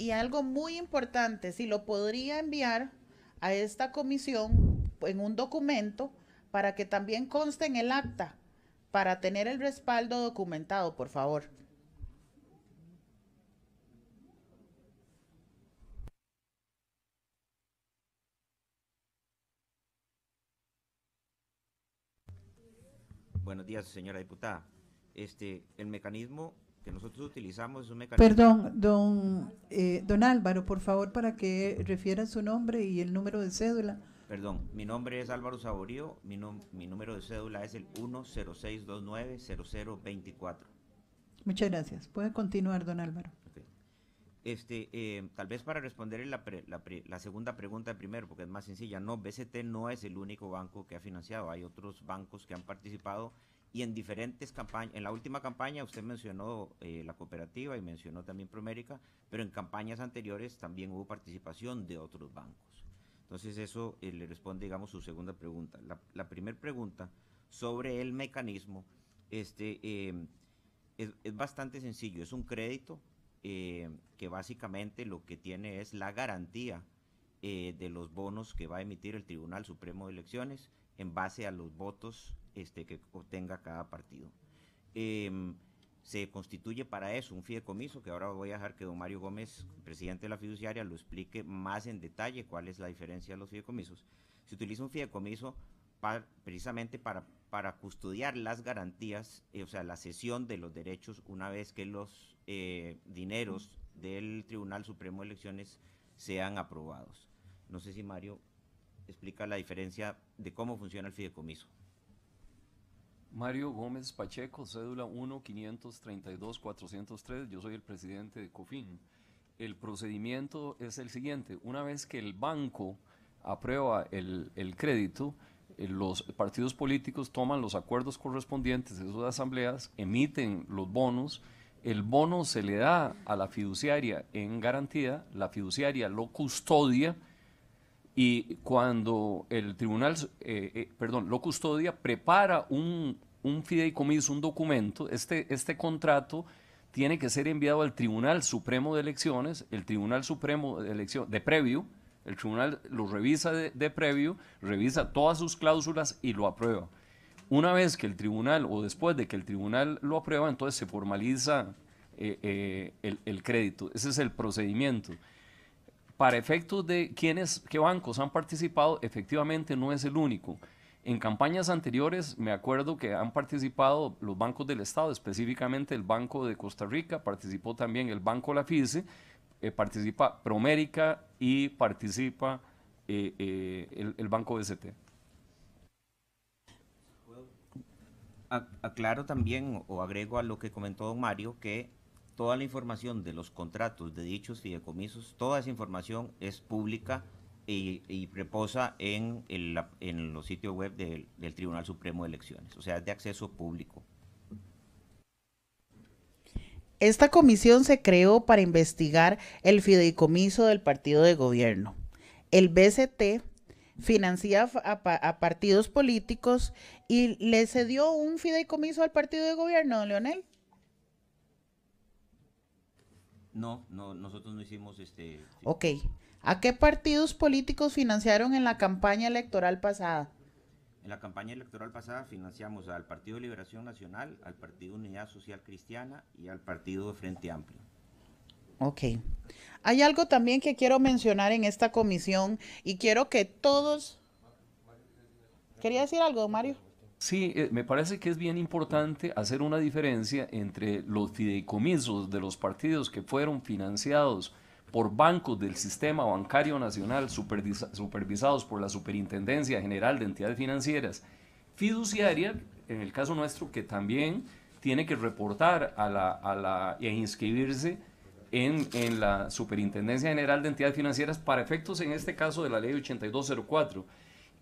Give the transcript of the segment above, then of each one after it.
Y algo muy importante, si lo podría enviar a esta comisión en un documento para que también conste en el acta, para tener el respaldo documentado, por favor. Buenos días, señora diputada. Este, el mecanismo que nosotros utilizamos es un mecanismo. Perdón, don, eh, don Álvaro, por favor, para que refiera su nombre y el número de cédula. Perdón, mi nombre es Álvaro Saborío, mi, mi número de cédula es el 106290024. Muchas gracias. Puede continuar, don Álvaro. Este, eh, tal vez para responder la, la, segunda pregunta primero, porque es más sencilla, no, BCT no es el único banco que ha financiado, hay otros bancos que han participado y en diferentes campañas, en la última campaña usted mencionó eh, la cooperativa y mencionó también Promérica, pero en campañas anteriores también hubo participación de otros bancos. Entonces eso eh, le responde, digamos, su segunda pregunta. La, primera pregunta sobre el mecanismo este, em, es, es, bastante sencillo, es un crédito em, que básicamente lo que tiene es la garantía eh, de los bonos que va a emitir el Tribunal Supremo de Elecciones en base a los votos este, que obtenga cada partido. Em, se constituye para eso un fideicomiso que ahora voy a dejar que don Mario Gómez, presidente de la fiduciaria, lo explique más en detalle cuál es la diferencia de los fideicomisos. Se utiliza un fideicomiso precisamente para, custodiar las garantías, eh, o sea, la cesión de los derechos una vez que los eh, dineros del Tribunal Supremo de Elecciones sean aprobados. No sé si Mario explica la diferencia de cómo funciona el fideicomiso. Mario Gómez Pacheco, cédula 1-532-403. Yo soy el presidente de COFIN. El procedimiento es el siguiente. Una vez que el banco aprueba el, crédito, eh, los partidos políticos toman los acuerdos correspondientes de sus asambleas, emiten los bonos, el bono se le da a la fiduciaria en garantía, la fiduciaria lo custodia y cuando el tribunal, eh, eh, perdón, lo custodia, prepara un un fideicomiso, un documento, este, este contrato tiene que ser enviado al Tribunal Supremo de Elecciones, el Tribunal Supremo de Elecciones, de previo, el tribunal lo revisa de, previo, revisa todas sus cláusulas y lo aprueba. Una vez que el tribunal o después de que el tribunal lo aprueba, entonces se formaliza eh, eh, el, el, crédito. Ese es el procedimiento. Para efectos de quiénes, qué bancos han participado, efectivamente no es el único. En campañas anteriores me acuerdo que han participado los bancos del Estado, específicamente el Banco de Costa Rica, participó también el Banco La eh, participa Promérica y participa eh, eh, el, Banco BCT. Aclaro también o agrego a lo que comentó don Mario que toda la información de los contratos de dichos fideicomisos, toda esa información es pública y, reposa en, el, en, los sitios web del, Tribunal Supremo de Elecciones, o sea, es de acceso público. Esta comisión se creó para investigar el fideicomiso del partido de gobierno. El BCT financia a, partidos políticos y le cedió un fideicomiso al partido de gobierno, Leonel. No, no, nosotros no hicimos este... Ok. ¿A qué partidos políticos financiaron en la campaña electoral pasada? En la campaña electoral pasada financiamos al Partido Liberación Nacional, al Partido Unidad Social Cristiana y al Partido de Frente Amplio. Ok. Hay algo también que quiero mencionar en esta comisión y quiero que todos... ¿Quería decir algo, Mario? Sí, eh, me parece que es bien importante hacer una diferencia entre los fideicomisos de los partidos que fueron financiados por bancos del sistema bancario nacional supervisados por la Superintendencia General de Entidades Financieras Fiduciaria, en el caso nuestro, que también tiene que reportar a la, e inscribirse en, en la Superintendencia General de Entidades Financieras para efectos, en este caso, de la Ley 8204.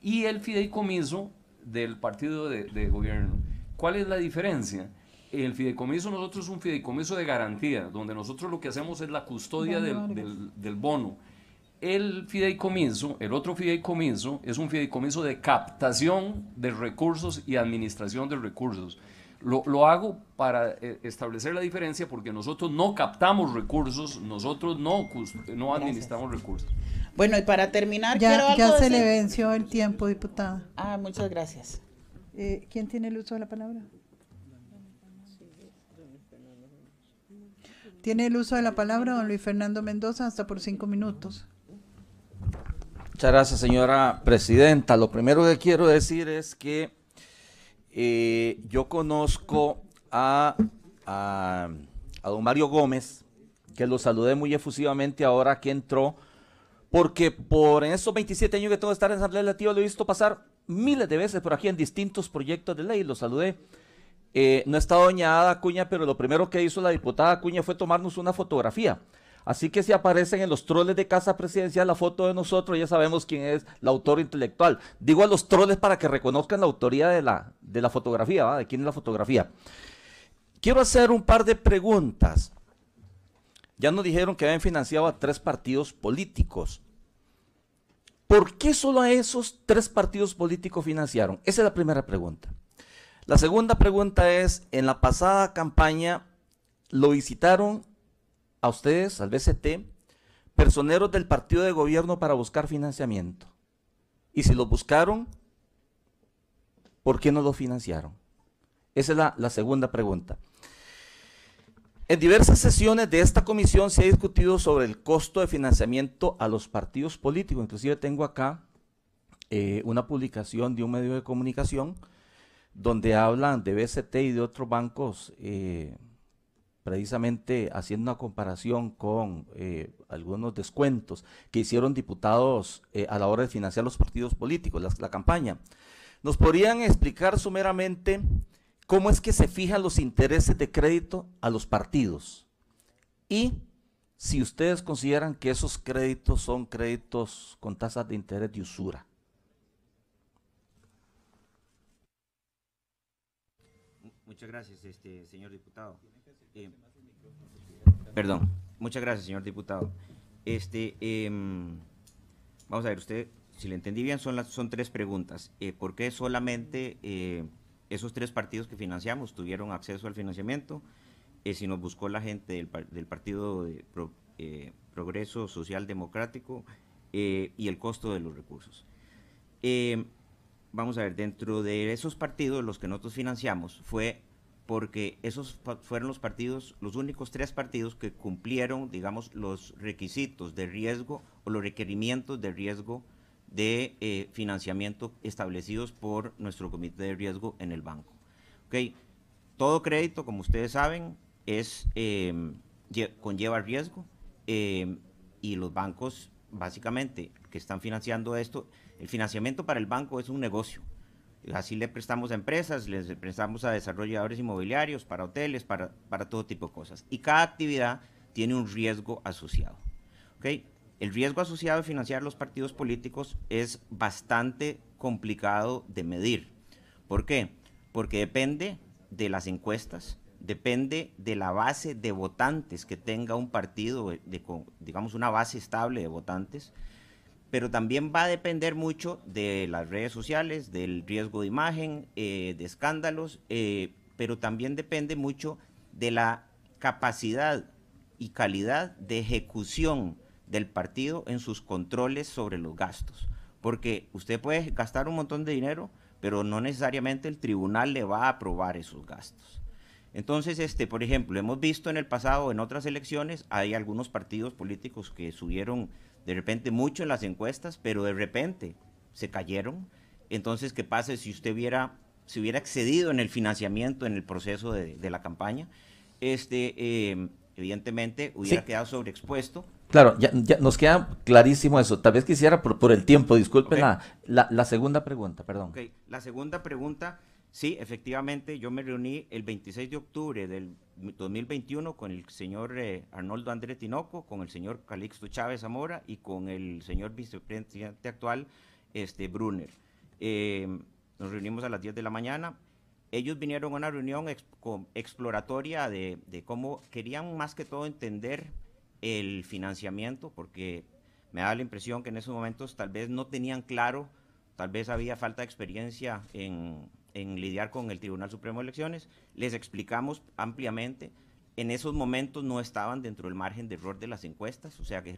Y el fideicomiso del partido de, gobierno. ¿Cuál es la diferencia? El fideicomiso nosotros es un fideicomiso de garantía, donde nosotros lo que hacemos es la custodia del, bono. El fideicomiso, el otro fideicomiso, es un fideicomiso de captación de recursos y administración de recursos. Lo, hago para eh, establecer la diferencia porque nosotros no captamos recursos, nosotros no, no administramos recursos. Bueno, y para terminar, ya, quiero algo Ya se le venció el tiempo, diputada. Ah, muchas gracias. Eh, ¿Quién tiene el uso de la palabra? Tiene el uso de la palabra don Luis Fernando Mendoza hasta por cinco minutos. Muchas gracias, señora presidenta. Lo primero que quiero decir es que eh, yo conozco a, a, a don Mario Gómez, que lo saludé muy efusivamente ahora que entró porque por esos 27 años que tengo de estar en Asamblea Legislativa lo he visto pasar miles de veces por aquí en distintos proyectos de ley, lo saludé. Eh, no está doña Ada Acuña, pero lo primero que hizo la diputada Acuña fue tomarnos una fotografía. Así que si aparecen en los troles de Casa Presidencial la foto de nosotros, ya sabemos quién es el autor intelectual. Digo a los troles para que reconozcan la autoría de la, de la fotografía, ¿va? de quién es la fotografía. Quiero hacer un par de preguntas. Ya nos dijeron que habían financiado a tres partidos políticos. ¿Por qué solo a esos tres partidos políticos financiaron? Esa es la primera pregunta. La segunda pregunta es, en la pasada campaña lo visitaron a ustedes, al BCT, personeros del partido de gobierno para buscar financiamiento. Y si lo buscaron, ¿por qué no lo financiaron? Esa es la, la segunda pregunta. En diversas sesiones de esta comisión se ha discutido sobre el costo de financiamiento a los partidos políticos. Inclusive tengo acá eh, una publicación de un medio de comunicación donde hablan de BCT y de otros bancos, eh, precisamente haciendo una comparación con eh, algunos descuentos que hicieron diputados a la hora de financiar los partidos políticos, la, la campaña. ¿Nos podrían explicar sumeramente cómo es que se fijan los intereses de crédito a los partidos y si ustedes consideran que esos créditos son créditos con tasas de interés de usura. Muchas gracias, este, señor diputado. Eh, perdón, muchas gracias, señor diputado. Este, em, vamos a ver, usted, si le entendí bien, son, tres preguntas. Eh, ¿Por qué solamente eh, esos tres partidos que financiamos tuvieron acceso al financiamiento. Eh, si nos buscó la gente del, Partido de eh, Progreso Social Democrático eh, y el costo de los recursos. vamos a ver, dentro de esos partidos, los que nosotros financiamos fue porque esos fueron los partidos, los únicos tres partidos que cumplieron, digamos, los requisitos de riesgo o los requerimientos de riesgo de eh, financiamiento establecidos por nuestro comité de riesgo en el banco. Okay. Todo crédito, como ustedes saben, es, em, conlleva riesgo em, y los bancos básicamente que están financiando esto, el financiamiento para el banco es un negocio. Así le prestamos a empresas, le prestamos a desarrolladores inmobiliarios, para hoteles, para, para todo tipo de cosas. Y cada actividad tiene un riesgo asociado. ¿okay? el riesgo asociado a financiar los partidos políticos es bastante complicado de medir. ¿Por qué? Porque depende de las encuestas, depende de la base de votantes que tenga un partido, eh, de, digamos una base estable de votantes, pero también va a depender mucho de las redes sociales, del riesgo de imagen, eh, de escándalos, eh, pero también depende mucho de la capacidad y calidad de ejecución del partido en sus controles sobre los gastos. Porque usted puede gastar un montón de dinero, pero no necesariamente el tribunal le va a aprobar esos gastos. Entonces, este, por ejemplo, hemos visto en el pasado, en otras elecciones, hay algunos partidos políticos que subieron de repente mucho en las encuestas, pero de repente se cayeron. Entonces, ¿qué pasa si usted hubiera, si hubiera excedido en el financiamiento, en el proceso de, la campaña? Este, eh, evidentemente, hubiera quedado sobreexpuesto Claro, ya, nos queda clarísimo eso. Tal vez quisiera, por, el tiempo, disculpen la, segunda pregunta, perdón. La segunda pregunta, sí, efectivamente, yo me reuní el 26 de octubre del 2021 con el señor eh, Arnoldo Andrés Tinoco, con el señor Calixto Chávez Zamora y con el señor vicepresidente actual, este, Brunner. Em, nos reunimos a las 10 de la mañana. Ellos vinieron a una reunión exploratoria de cómo querían más que todo entender el financiamiento, porque me da la impresión que en esos momentos tal vez no tenían claro, tal vez había falta de experiencia en, lidiar con el Tribunal Supremo de Elecciones. Les explicamos ampliamente, en esos momentos no estaban dentro del margen de error de las encuestas, o sea que